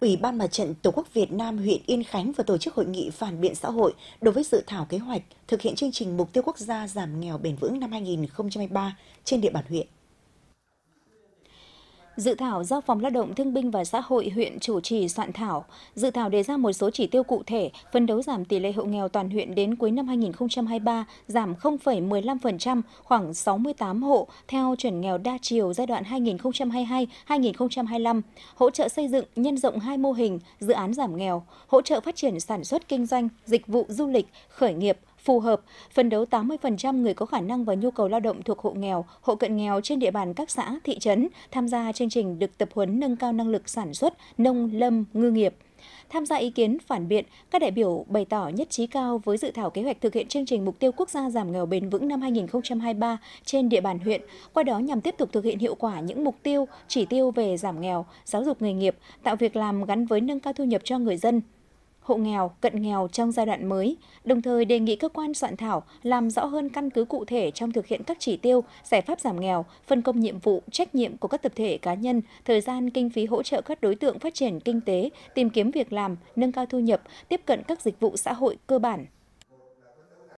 Ủy ban Mặt trận Tổ quốc Việt Nam huyện Yên Khánh vừa tổ chức hội nghị phản biện xã hội đối với dự thảo kế hoạch thực hiện chương trình mục tiêu quốc gia giảm nghèo bền vững năm 2023 trên địa bàn huyện. Dự thảo do Phòng Lao động Thương binh và Xã hội huyện chủ trì soạn thảo. Dự thảo đề ra một số chỉ tiêu cụ thể, phân đấu giảm tỷ lệ hộ nghèo toàn huyện đến cuối năm 2023 giảm 0,15%, khoảng 68 hộ theo chuẩn nghèo đa chiều giai đoạn 2022-2025, hỗ trợ xây dựng nhân rộng hai mô hình dự án giảm nghèo, hỗ trợ phát triển sản xuất kinh doanh, dịch vụ du lịch, khởi nghiệp, phù hợp, phân đấu 80% người có khả năng và nhu cầu lao động thuộc hộ nghèo, hộ cận nghèo trên địa bàn các xã, thị trấn tham gia chương trình được tập huấn nâng cao năng lực sản xuất nông lâm ngư nghiệp. Tham gia ý kiến phản biện, các đại biểu bày tỏ nhất trí cao với dự thảo kế hoạch thực hiện chương trình mục tiêu quốc gia giảm nghèo bền vững năm 2023 trên địa bàn huyện, qua đó nhằm tiếp tục thực hiện hiệu quả những mục tiêu, chỉ tiêu về giảm nghèo, giáo dục nghề nghiệp, tạo việc làm gắn với nâng cao thu nhập cho người dân, hộ nghèo, cận nghèo trong giai đoạn mới, đồng thời đề nghị cơ quan soạn thảo làm rõ hơn căn cứ cụ thể trong thực hiện các chỉ tiêu, giải pháp giảm nghèo, phân công nhiệm vụ, trách nhiệm của các tập thể cá nhân, thời gian kinh phí hỗ trợ các đối tượng phát triển kinh tế, tìm kiếm việc làm, nâng cao thu nhập, tiếp cận các dịch vụ xã hội cơ bản,